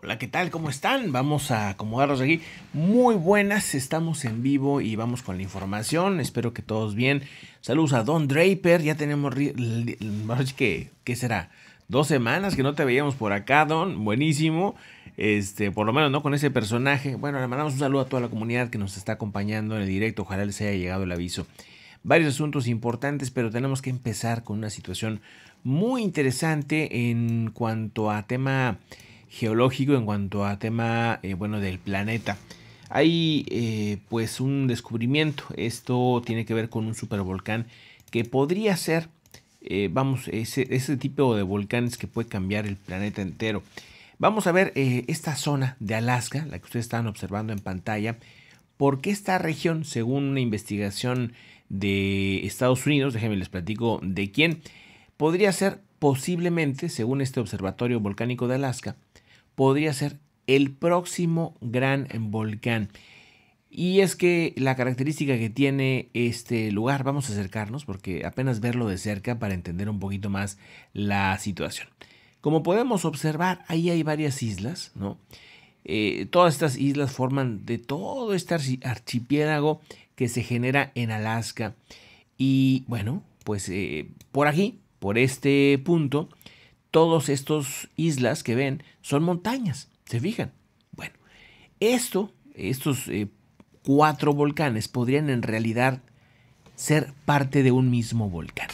Hola, ¿qué tal? ¿Cómo están? Vamos a acomodarnos aquí. Muy buenas, estamos en vivo y vamos con la información. Espero que todos bien. Saludos a Don Draper. Ya tenemos que qué será dos semanas que no te veíamos por acá, Don. Buenísimo. Este, por lo menos no con ese personaje. Bueno, le mandamos un saludo a toda la comunidad que nos está acompañando en el directo. Ojalá les haya llegado el aviso. Varios asuntos importantes, pero tenemos que empezar con una situación muy interesante en cuanto a tema geológico, en cuanto a tema, eh, bueno, del planeta. Hay eh, pues un descubrimiento, esto tiene que ver con un supervolcán que podría ser, eh, vamos, ese, ese, tipo de volcanes que puede cambiar el planeta entero. Vamos a ver esta zona de Alaska, la que ustedes están observando en pantalla, porque esta región, según una investigación de Estados Unidos, déjenme les platico de quién, podría ser posiblemente, según este observatorio volcánico de Alaska, podría ser el próximo gran volcán. Y es que la característica que tiene este lugar, vamos a acercarnos porque apenas verlo de cerca para entender un poquito más la situación. Como podemos observar, ahí hay varias islas, ¿no? Eh, todas estas islas forman de todo este archipiélago que se genera en Alaska. Y bueno, pues eh, por aquí, por este punto, todos estas islas que ven son montañas, ¿se fijan? Bueno, esto, estos eh, cuatro volcanes podrían en realidad ser parte de un mismo volcán.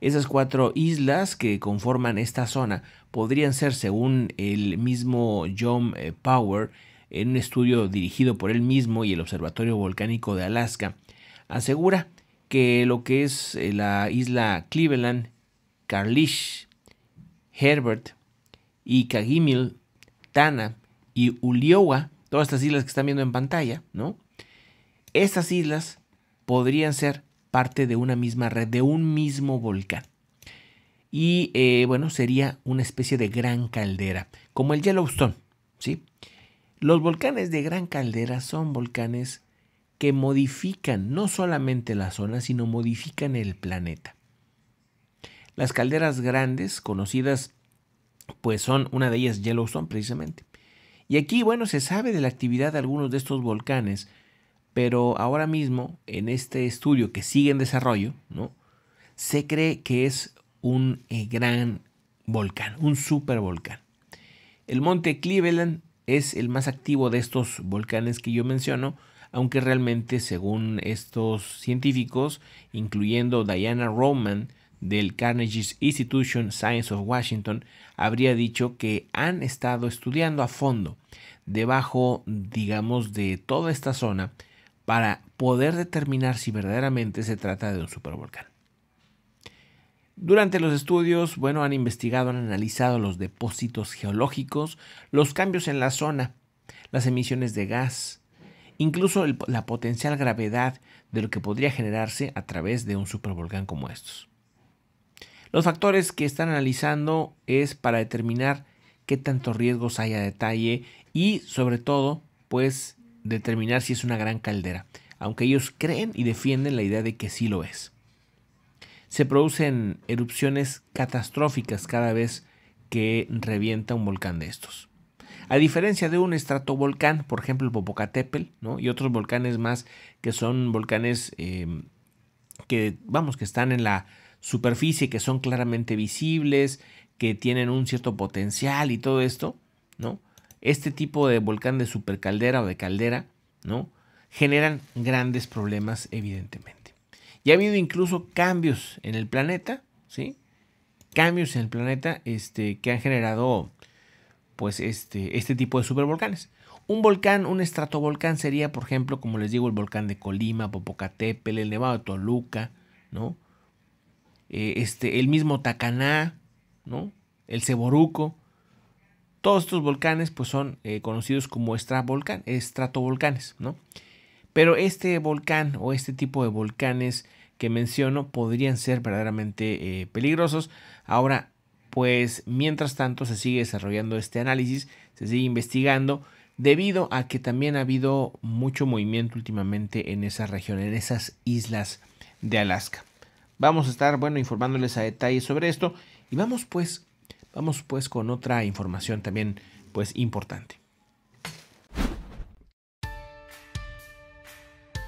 Esas cuatro islas que conforman esta zona podrían ser, según el mismo John eh, Power, en un estudio dirigido por él mismo y el Observatorio Volcánico de Alaska, asegura que lo que es eh, la isla Cleveland, Carlish, Herbert y Kagimil, Tana y Uliowa, todas estas islas que están viendo en pantalla, ¿no? Estas islas podrían ser parte de una misma red, de un mismo volcán. Y eh, bueno, sería una especie de gran caldera, como el Yellowstone, ¿sí? Los volcanes de gran caldera son volcanes que modifican no solamente la zona, sino modifican el planeta. Las calderas grandes, conocidas, pues son una de ellas Yellowstone precisamente. Y aquí, bueno, se sabe de la actividad de algunos de estos volcanes, pero ahora mismo, en este estudio que sigue en desarrollo, ¿no? se cree que es un eh, gran volcán, un supervolcán. El monte Cleveland es el más activo de estos volcanes que yo menciono, aunque realmente según estos científicos, incluyendo Diana Roman, del Carnegie Institution Science of Washington habría dicho que han estado estudiando a fondo debajo, digamos, de toda esta zona para poder determinar si verdaderamente se trata de un supervolcán. Durante los estudios, bueno, han investigado, han analizado los depósitos geológicos, los cambios en la zona, las emisiones de gas, incluso la potencial gravedad de lo que podría generarse a través de un supervolcán como estos. Los factores que están analizando es para determinar qué tantos riesgos hay a detalle y sobre todo, pues determinar si es una gran caldera, aunque ellos creen y defienden la idea de que sí lo es. Se producen erupciones catastróficas cada vez que revienta un volcán de estos. A diferencia de un estratovolcán, por ejemplo el Popocatépetl, ¿no? y otros volcanes más que son volcanes eh, que, vamos, que están en la superficie que son claramente visibles, que tienen un cierto potencial y todo esto, ¿no? Este tipo de volcán de supercaldera o de caldera, ¿no? Generan grandes problemas, evidentemente. Y ha habido incluso cambios en el planeta, ¿sí? Cambios en el planeta este, que han generado, pues, este, este tipo de supervolcanes. Un volcán, un estratovolcán sería, por ejemplo, como les digo, el volcán de Colima, Popocatépetl, el Nevado de Toluca, ¿no? Eh, este, el mismo Tacaná, ¿no? el Ceboruco. Todos estos volcanes pues, son eh, conocidos como estratovolcanes. ¿no? Pero este volcán o este tipo de volcanes que menciono podrían ser verdaderamente eh, peligrosos. Ahora, pues mientras tanto se sigue desarrollando este análisis, se sigue investigando, debido a que también ha habido mucho movimiento últimamente en esa región, en esas islas de Alaska. Vamos a estar, bueno, informándoles a detalle sobre esto. Y vamos pues, vamos pues con otra información también, pues importante.